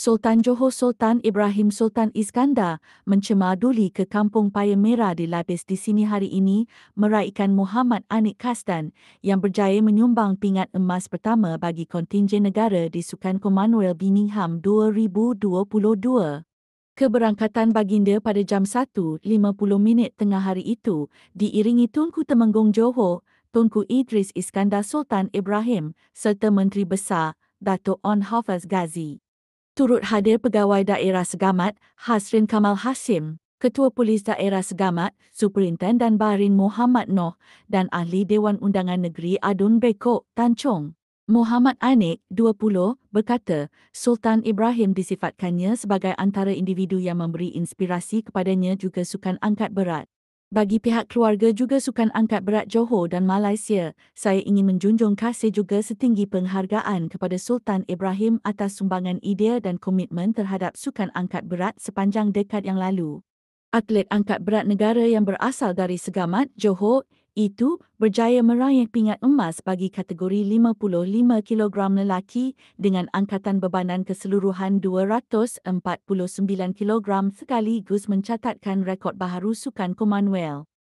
Sultan Johor Sultan Ibrahim Sultan Iskandar mencemar duli ke Kampung Paya Merah di Labis di sini hari ini meraihkan Muhammad Anik Kastan yang berjaya menyumbang pingat emas pertama bagi kontingen negara di Sukan Commonwealth Birmingham 2022. Keberangkatan baginda pada jam 1.50 minit tengah hari itu diiringi Tunku Temenggung Johor, Tunku Idris Iskandar Sultan Ibrahim serta Menteri Besar Datuk On Hafiz Ghazi turut hadir Pegawai Daerah Segamat, Hasrin Kamal Hasim, Ketua Polis Daerah Segamat, Superintend dan Barin Muhammad Noh dan Ahli Dewan Undangan Negeri Adun Bekok, Tan Chong. Muhammad Anik, 20, berkata, Sultan Ibrahim disifatkannya sebagai antara individu yang memberi inspirasi kepadanya juga sukan angkat berat. Bagi pihak keluarga juga sukan angkat berat Johor dan Malaysia, saya ingin menjunjung kasih juga setinggi penghargaan kepada Sultan Ibrahim atas sumbangan idea dan komitmen terhadap sukan angkat berat sepanjang dekad yang lalu. Atlet angkat berat negara yang berasal dari Segamat, Johor, itu, berjaya meraih pingat emas bagi kategori 55 kg lelaki dengan angkatan bebanan keseluruhan 249 kg sekaligus mencatatkan rekod baharu sukan Commonwealth.